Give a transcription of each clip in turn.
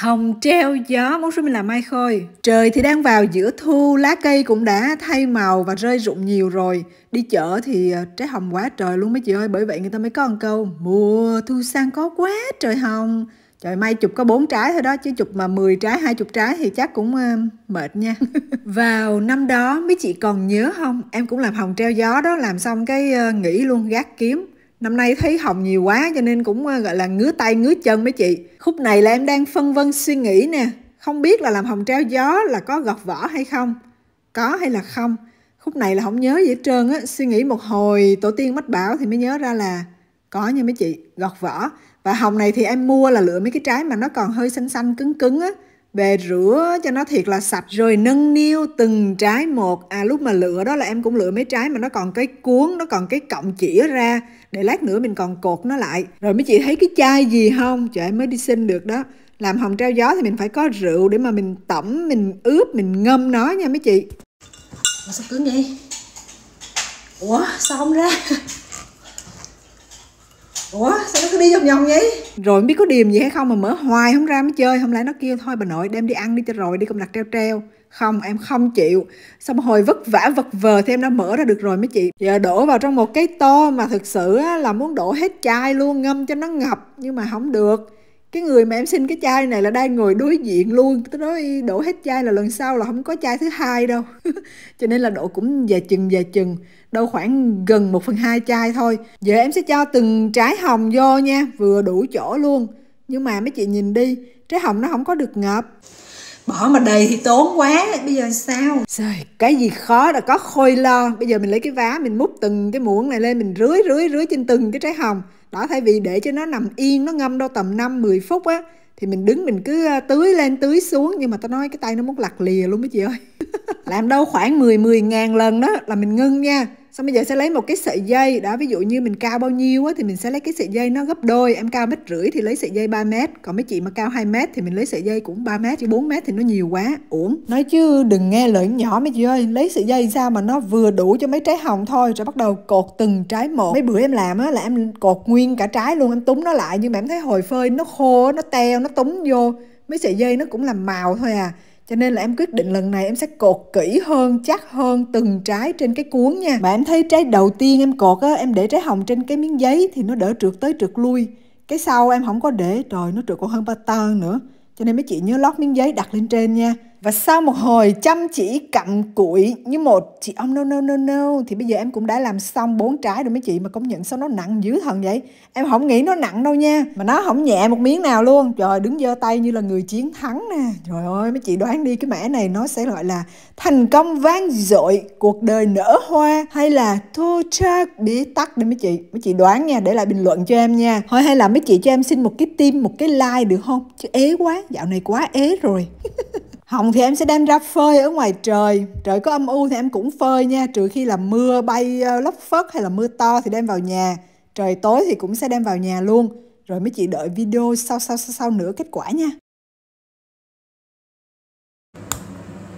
Hồng treo gió muốn số mình là mai khôi. Trời thì đang vào giữa thu, lá cây cũng đã thay màu và rơi rụng nhiều rồi. Đi chợ thì ờ, trái hồng quá trời luôn mấy chị ơi, bởi vậy người ta mới có một câu mùa thu sang có quá trời hồng. Trời may chụp có bốn trái thôi đó chứ chụp mà 10 trái, hai chục trái thì chắc cũng ờ, mệt nha. Vào năm đó mấy chị còn nhớ không? Em cũng làm hồng treo gió đó, làm xong cái ờ, nghỉ luôn gác kiếm năm nay thấy hồng nhiều quá cho nên cũng ờ, gọi là ngứa tay ngứa chân mấy chị khúc này là em đang phân vân suy nghĩ nè không biết là làm hồng treo gió là có gọt vỏ hay không có hay là không khúc này là không nhớ gì hết trơn á suy nghĩ một hồi tổ tiên mách bảo thì mới nhớ ra là có nha mấy chị gọt vỏ và hồng này thì em mua là lựa mấy cái trái mà nó còn hơi xanh xanh cứng cứng á bề rửa cho nó thiệt là sạch rồi nâng niu từng trái một à lúc mà lựa đó là em cũng lựa mấy trái mà nó còn cái cuốn nó còn cái cọng chỉ ra để lát nữa mình còn cột nó lại rồi mấy chị thấy cái chai gì không trời em mới đi xin được đó làm hồng treo gió thì mình phải có rượu để mà mình tẩm mình ướp mình ngâm nó nha mấy chị Ủa, sao cứng vậy Ủa sao không ra ủa sao nó cứ đi vòng vòng vậy rồi biết có điềm gì hay không mà mở hoài không ra mới chơi không lẽ nó kêu thôi bà nội đem đi ăn đi cho rồi đi công đặt treo treo không em không chịu xong hồi vất vả vật vờ thì em đã mở ra được rồi mấy chị giờ đổ vào trong một cái tô mà thực sự là muốn đổ hết chai luôn ngâm cho nó ngập nhưng mà không được cái người mà em xin cái chai này là đang ngồi đối diện luôn tôi nói đổ hết chai là lần sau là không có chai thứ hai đâu cho nên là đổ cũng về chừng về chừng đâu khoảng gần một phần hai chai thôi giờ em sẽ cho từng trái hồng vô nha vừa đủ chỗ luôn nhưng mà mấy chị nhìn đi trái hồng nó không có được ngập bỏ mà đầy thì tốn quá bây giờ sao Trời, cái gì khó là có khôi lo bây giờ mình lấy cái vá mình múc từng cái muỗng này lên mình rưới rưới rưới trên từng cái trái hồng đó thay vì để cho nó nằm yên nó ngâm đâu tầm 5 10 phút á thì mình đứng mình cứ tưới lên tưới xuống nhưng mà tao nói cái tay nó muốn lặt lìa luôn mấy chị ơi làm đâu khoảng 10 10 ngàn lần đó là mình ngưng nha xong bây giờ sẽ lấy một cái sợi dây đó ví dụ như mình cao bao nhiêu á, thì mình sẽ lấy cái sợi dây nó gấp đôi em cao mét rưỡi thì lấy sợi dây 3 mét còn mấy chị mà cao 2 mét thì mình lấy sợi dây cũng 3 mét chứ 4 mét thì nó nhiều quá uổng nói chứ đừng nghe lời nhỏ mấy chị ơi lấy sợi dây sao mà nó vừa đủ cho mấy trái hồng thôi rồi bắt đầu cột từng trái một mấy bữa em làm á là em cột nguyên cả trái luôn em túm nó lại nhưng mà em thấy hồi phơi nó khô nó teo nó túm vô mấy sợi dây nó cũng làm màu thôi à cho nên là em quyết định lần này em sẽ cột kỹ hơn chắc hơn từng trái trên cái cuốn nha mà em thấy trái đầu tiên em cột á em để trái hồng trên cái miếng giấy thì nó đỡ trượt tới trượt lui cái sau em không có để trời nó trượt còn hơn ba tơ nữa cho nên mấy chị nhớ lót miếng giấy đặt lên trên nha và sau một hồi chăm chỉ cặm cụi như một chị ông oh, no no no no thì bây giờ em cũng đã làm xong bốn trái rồi mấy chị mà công nhận sao nó nặng dữ thần vậy. Em không nghĩ nó nặng đâu nha, mà nó không nhẹ một miếng nào luôn. Trời đứng giơ tay như là người chiến thắng nè. Trời ơi mấy chị đoán đi cái mẻ này nó sẽ gọi là thành công vang dội, cuộc đời nở hoa hay là thô trác bế tắc đi mấy chị. Mấy chị đoán nha, để lại bình luận cho em nha. Thôi hay là mấy chị cho em xin một cái tim, một cái like được không? Chứ ế quá, dạo này quá ế rồi. Hồng thì em sẽ đem ra phơi ở ngoài trời Trời có âm u thì em cũng phơi nha Trừ khi là mưa bay ờ, lấp phất hay là mưa to thì đem vào nhà Trời tối thì cũng sẽ đem vào nhà luôn Rồi mấy chị đợi video sau sau sau, sau nữa kết quả nha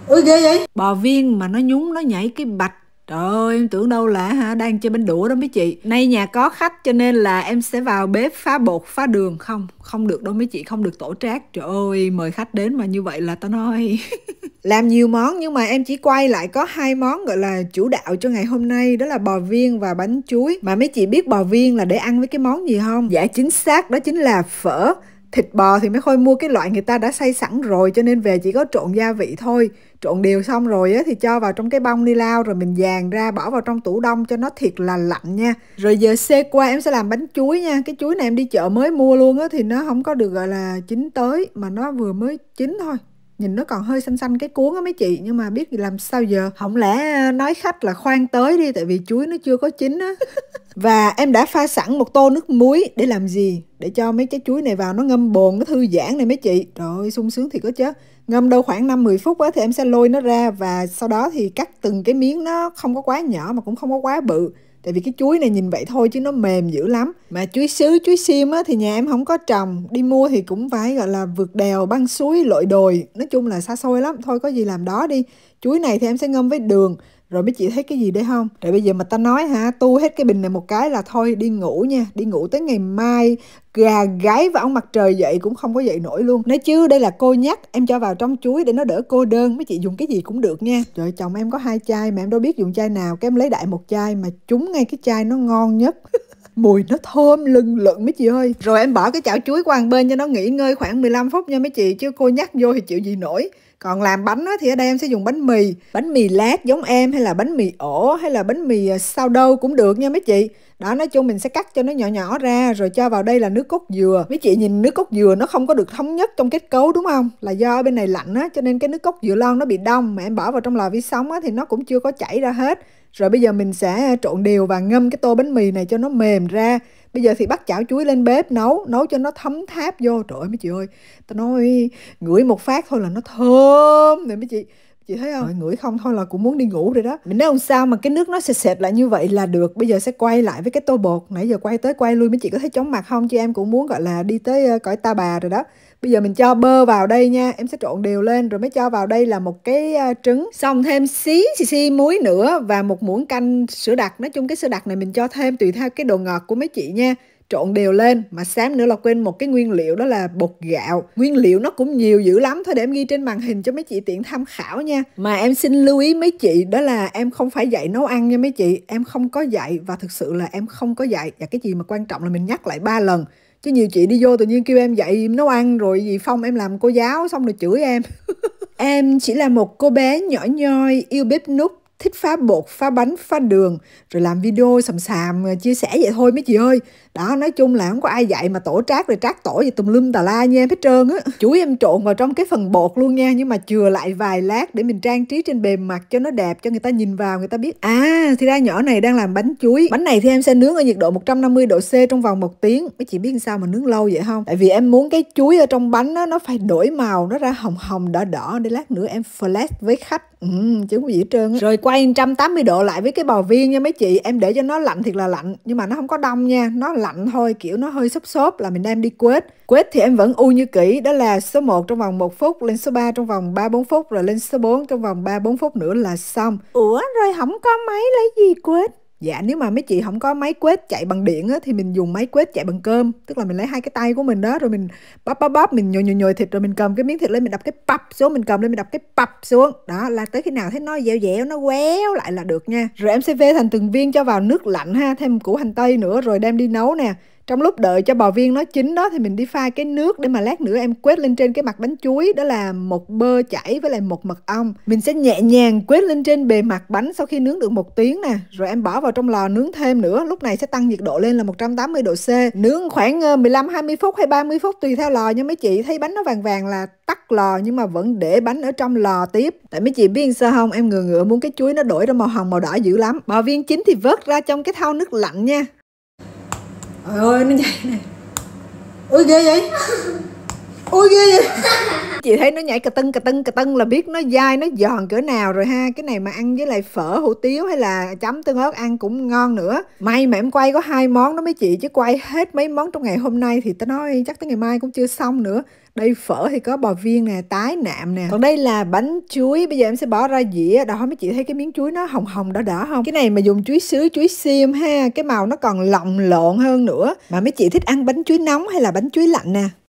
Ui ghê vậy Bò viên mà nó nhúng nó nhảy cái bạch Trời ơi, em tưởng đâu là hả, đang chơi bánh đũa đó mấy chị. Nay nhà có khách cho nên là em sẽ vào bếp phá bột, phá đường không? Không được đâu mấy chị, không được tổ trác. Trời ơi, mời khách đến mà như vậy là tao nói. Làm nhiều món nhưng mà em chỉ quay lại có hai món gọi là chủ đạo cho ngày hôm nay đó là bò viên và bánh chuối. Mà mấy chị biết bò viên là để ăn với cái món gì không? Dạ chính xác đó chính là phở thịt bò thì mới khôi mua cái loại người ta đã xay sẵn rồi cho nên về chỉ có trộn gia vị thôi trộn đều xong rồi á, thì cho vào trong cái bông ni lao rồi mình dàn ra bỏ vào trong tủ đông cho nó thiệt là lạnh nha rồi giờ xe qua em sẽ làm bánh chuối nha cái chuối này em đi chợ mới mua luôn á thì nó không có được gọi là chín tới mà nó vừa mới chín thôi nhìn nó còn hơi xanh xanh cái cuốn á mấy chị nhưng mà biết làm sao giờ không lẽ à, nói khách là khoan tới đi tại vì chuối nó chưa có chín á và em đã pha sẵn một tô nước muối để làm gì để cho mấy trái chuối này vào nó ngâm bồn nó thư giãn này mấy chị trời ơi sung sướng thì có chứ ngâm đâu khoảng 5-10 phút á, thì em sẽ lôi nó ra và sau đó thì cắt từng cái miếng nó không có quá nhỏ mà cũng không có quá bự tại vì cái chuối này nhìn vậy thôi chứ nó mềm dữ lắm mà chuối sứ chuối sim á, thì nhà em không có trồng đi mua thì cũng phải gọi là vượt đèo băng suối lội đồi nói chung là xa xôi lắm thôi có gì làm đó đi chuối này thì em sẽ ngâm với đường rồi mấy chị thấy cái gì đấy không để bây giờ mà ta nói hả tu hết cái bình này một cái là thôi đi ngủ nha đi ngủ tới ngày mai gà gái và ông mặt trời dậy cũng không có dậy nổi luôn nói chứ đây là cô nhắc em cho vào trong chuối để nó đỡ cô đơn mấy chị dùng cái gì cũng được nha rồi chồng em có hai chai mà em đâu biết dùng chai nào cái em lấy đại một chai mà chúng ngay cái chai nó ngon nhất mùi nó thơm lừng lợn mấy chị ơi rồi em bỏ cái chảo chuối qua bên cho nó nghỉ ngơi khoảng 15 phút nha mấy chị chứ cô nhắc vô thì chịu gì nổi còn làm bánh thì ở đây em sẽ dùng bánh mì bánh mì lát giống em hay là bánh mì ổ hay là bánh mì à, sao đâu cũng được nha mấy chị đó nói chung mình sẽ cắt cho nó nhỏ nhỏ ra rồi cho vào đây là nước cốt dừa mấy chị nhìn nước cốt dừa nó không có được thống nhất trong kết cấu đúng không là do bên này lạnh á cho nên cái nước cốt dừa lon nó bị đông mà em bỏ vào trong lò vi sóng á thì nó cũng chưa có chảy ra hết rồi bây giờ mình sẽ trộn đều và ngâm cái tô bánh mì này cho nó mềm ra bây giờ thì bắt chảo chuối lên bếp nấu nấu cho nó thấm tháp vô trời ơi mấy chị ơi tao nói ngửi một phát thôi là nó thơm này mấy chị chị thấy không ngửi không thôi là cũng muốn đi ngủ rồi đó mình nói không sao mà cái nước nó sệt sệt lại như vậy là được bây giờ sẽ quay lại với cái tô bột nãy giờ quay tới quay lui mấy chị có thấy chóng mặt không chứ em cũng muốn gọi là đi tới ờ, cõi ta bà rồi đó bây giờ mình cho bơ vào đây nha em sẽ trộn đều lên rồi mới cho vào đây là một cái ờ, trứng xong thêm xí xì xì muối nữa và một muỗng canh sữa đặc nói chung cái sữa đặc này mình cho thêm tùy theo cái độ ngọt của mấy chị nha trộn đều lên mà xám nữa là quên một cái nguyên liệu đó là bột gạo nguyên liệu nó cũng nhiều dữ lắm thôi để em ghi trên màn hình cho mấy chị tiện tham khảo nha mà em xin lưu ý mấy chị đó là em không phải dạy nấu ăn nha mấy chị em không có dạy và thực sự là em không có dạy và cái gì mà quan trọng là mình nhắc lại ba lần chứ nhiều chị đi vô tự nhiên kêu em dạy nấu ăn rồi gì phong em làm cô giáo xong rồi chửi em em chỉ là một cô bé nhỏ nhoi yêu bếp nút thích phá bột phá bánh phá đường rồi làm video sầm sàm ờ, chia sẻ vậy thôi mấy chị ơi đó nói chung là không có ai dạy mà tổ trác rồi trác tổ gì tùm lum tà la nha em hết trơn á chuối em trộn vào trong cái phần bột luôn nha nhưng mà chừa lại vài lát để mình trang trí trên bề mặt cho nó đẹp cho người ta nhìn vào người ta biết à thì ra nhỏ này đang làm bánh chuối bánh này thì em sẽ nướng ở nhiệt độ 150 độ C trong vòng một tiếng mấy chị biết sao mà nướng lâu vậy không tại vì em muốn cái chuối ở trong bánh đó, nó phải đổi màu nó ra hồng hồng đỏ đỏ để lát nữa em flash với khách ừ, chứ không gì hết trơn á rồi qua quay 180 độ lại với cái bò viên nha mấy chị em để cho nó lạnh thiệt là lạnh nhưng mà nó không có đông nha nó lạnh thôi kiểu nó hơi xốp xốp là mình đem đi quết quết thì em vẫn u như kỹ đó là số 1 trong vòng 1 phút lên số 3 trong vòng 3 4 phút rồi lên số 4 trong vòng 3 4 phút nữa là xong ủa rồi không có máy lấy gì quết dạ nếu mà mấy chị không có máy quét chạy bằng điện á, thì mình dùng máy quét chạy bằng cơm tức là mình lấy hai cái tay của mình đó rồi mình bóp bóp bóp mình nhồi nhồi nhồi thịt rồi mình cầm cái miếng thịt lên mình đập cái pập xuống mình cầm lên mình đập cái pập xuống đó là tới khi nào thấy nó dẻo dẻo nó quéo lại là được nha rồi em sẽ vê thành từng viên cho vào nước lạnh ha thêm củ hành tây nữa rồi đem đi nấu nè trong lúc đợi cho bò viên nó chín đó thì mình đi pha cái nước để mà lát nữa em quét lên trên cái mặt bánh chuối đó là một bơ chảy với lại một mật ong mình sẽ nhẹ nhàng quét lên trên bề mặt bánh sau khi nướng được một tiếng nè rồi em bỏ vào trong lò nướng thêm nữa lúc này sẽ tăng nhiệt độ lên là 180 độ C nướng khoảng 15 ờ, 20 phút hay 30 phút tùy theo lò nha mấy chị thấy bánh nó vàng vàng là tắt lò nhưng mà vẫn để bánh ở trong lò tiếp tại mấy chị biết sao không em ngừa ngựa muốn cái chuối nó đổi ra màu hồng màu đỏ dữ lắm bò viên chín thì vớt ra trong cái thau nước lạnh nha trời ơi nó nhảy này ui ghê vậy ui ghê vậy chị thấy nó nhảy cà tưng cà tưng cà tưng là biết nó dai nó giòn cỡ nào rồi ha cái này mà ăn với lại phở hủ tiếu hay là chấm tương ớt ăn cũng ngon nữa may mà em quay có hai món đó mấy chị chứ quay hết mấy món trong ngày hôm nay thì tao nói chắc tới ngày mai cũng chưa xong nữa đây phở thì có bò viên nè tái nạm nè còn đây là bánh chuối bây giờ em sẽ bỏ ra dĩa đó mấy chị thấy cái miếng chuối nó hồng hồng đỏ đỏ không cái này mà dùng chuối sứ chuối xiêm ha cái màu nó còn lộng lộn hơn nữa mà mấy chị thích ăn bánh chuối nóng hay là bánh chuối lạnh nè